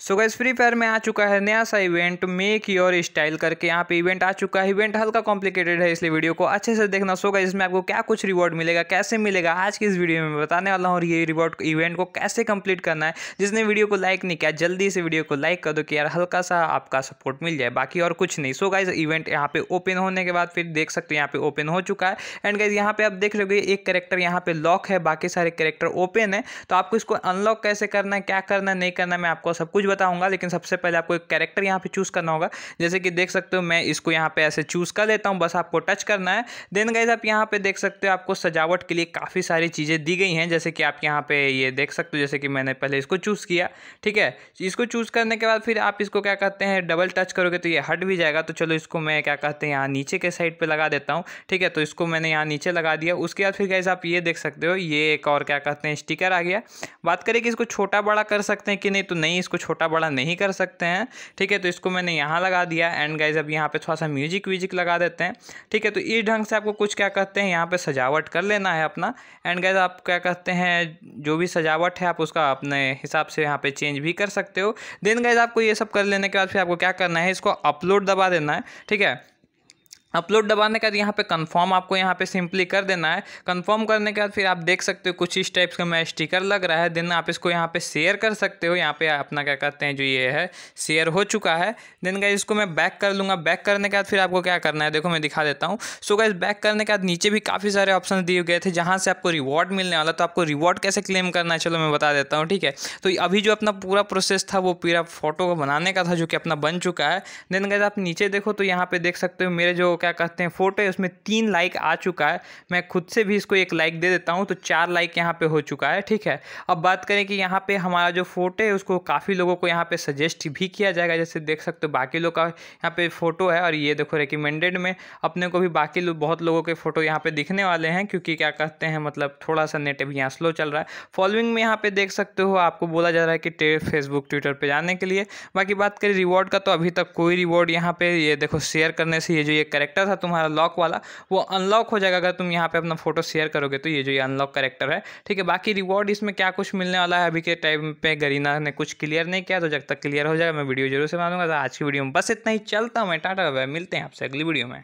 सो gas free fire में आ चुका है नया सा इवेंट मेक योर स्टाइल करके यहाँ पे इवेंट आ चुका है इवेंट हल्का कॉम्प्लिकेटेड है इसलिए वीडियो को अच्छे से देखना सो गैस इसमें आपको क्या कुछ रिवॉर्ड मिलेगा कैसे मिलेगा आज की इस वीडियो में बताने वाला हूँ और ये रिवॉर्ड इवेंट को कैसे कंप्लीट करना है जिसने वीडियो को लाइक नहीं किया जल्दी से वीडियो को लाइक कर दो कि यार हल्का सा आपका सपोर्ट मिल जाए बाकी और कुछ नहीं सो गाइज इवेंट यहाँ पे ओपन होने के बाद फिर देख सकते हो यहाँ पे ओपन हो चुका है एंड गाइज यहाँ पे आप देख लोगे एक करेक्टर यहाँ पे लॉक है बाकी सारे करेक्टर ओपन है तो आपको इसको अनलॉक कैसे करना है क्या करना है नहीं करना मैं आपको सब कुछ बताऊंगा लेकिन सबसे पहले आपको एक कैरेक्टर यहाँ पे चूज़ करना होगा जैसे कि देख सकते हो मैं इसको यहाँ पे ऐसे चूज़ कर लेता हूँ बस आपको टच करना है देन गाइज आप यहाँ पे देख सकते हो आपको सजावट के लिए काफ़ी सारी चीज़ें दी गई हैं जैसे कि आप यहाँ पे ये देख सकते हो जैसे कि मैंने पहले इसको चूज़ किया ठीक है इसको चूज़ करने के बाद फिर आप इसको क्या कहते हैं डबल टच करोगे तो ये हट भी जाएगा तो चलो इसको मैं क्या कहते हैं यहाँ नीचे के साइड पर लगा देता हूँ ठीक है तो इसको मैंने यहाँ नीचे लगा दिया उसके बाद फिर गाइज आप ये देख सकते हो ये एक और क्या कहते हैं स्टिकर आ गया बात करें कि इसको छोटा बड़ा कर सकते हैं कि नहीं तो नहीं इसको छोटा छोटा बड़ा नहीं कर सकते हैं ठीक है तो इसको मैंने यहाँ लगा दिया एंड गाइज अब यहाँ पे थोड़ा सा म्यूजिक व्यूजिक लगा देते हैं ठीक है तो इस ढंग से आपको कुछ क्या कहते हैं यहाँ पे सजावट कर लेना है अपना एंड गाइज आप क्या कहते हैं जो भी सजावट है आप उसका अपने हिसाब से यहाँ पर चेंज भी कर सकते हो देन गाइज आपको ये सब कर लेने के बाद फिर आपको क्या करना है इसको अपलोड दबा देना है ठीक है अपलोड दबाने के बाद यहाँ पे कंफर्म आपको यहाँ पे सिंपली कर देना है कंफर्म करने के बाद फिर आप देख सकते हो कुछ इस टाइप्स का मैं स्टिकर लग रहा है देन आप इसको यहाँ पे शेयर कर सकते हो यहाँ पे अपना क्या कहते हैं जो ये है शेयर हो चुका है देन गाइज इसको मैं बैक कर लूँगा बैक करने के बाद फिर आपको क्या करना है देखो मैं दिखा देता हूँ सो गाइज बैक करने के बाद नीचे भी काफ़ी सारे ऑप्शन दिए गए थे जहाँ से आपको रिवॉर्ड मिलने वाला तो आपको रिवॉर्ड कैसे क्लेम करना है चलो मैं बता देता हूँ ठीक है तो अभी जो अपना पूरा प्रोसेस था वो पूरा फोटो को बनाने का था जो कि अपना बन चुका है देन गाइज आप नीचे देखो तो यहाँ पर देख सकते हो मेरे जो क्या कहते हैं फोटो है उसमें तीन लाइक आ चुका है मैं खुद से भी इसको एक लाइक दे देता हूँ तो चार लाइक यहाँ पे हो चुका है ठीक है अब बात करें कि यहाँ पे हमारा जो फोटो है उसको काफ़ी लोगों को यहाँ पे सजेस्ट भी किया जाएगा जैसे देख सकते हो बाकी लोग का यहाँ पे फ़ोटो है और ये देखो रिकमेंडेड में अपने को भी बाकी लोग बहुत लोगों के फ़ोटो यहाँ पे दिखने वाले हैं क्योंकि क्या कहते हैं मतलब थोड़ा सा नेट अभी यहाँ स्लो चल रहा है फॉलोइंग में यहाँ पे देख सकते हो आपको बोला जा रहा है कि फेसबुक ट्विटर पर जाने के लिए बाकी बात करें रिवॉर्ड का तो अभी तक कोई रिवॉर्ड यहाँ पे ये देखो शेयर करने से ये जो ये करेक्ट करेक्टर था तुम्हारा लॉक वाला वो अनलॉक हो जाएगा अगर तुम यहाँ पे अपना फोटो शेयर करोगे तो ये जो ये अनलॉक करेक्टर है ठीक है बाकी रिवॉर्ड इसमें क्या कुछ मिलने वाला है अभी के टाइम पे गरीना ने कुछ क्लियर नहीं किया तो जब तक क्लियर हो जाएगा मैं वीडियो जरूर से मानूंगा तो आज की वीडियो में बस इतना ही चलता हूँ मैं टाटा मिलते हैं आपसे अगली वीडियो में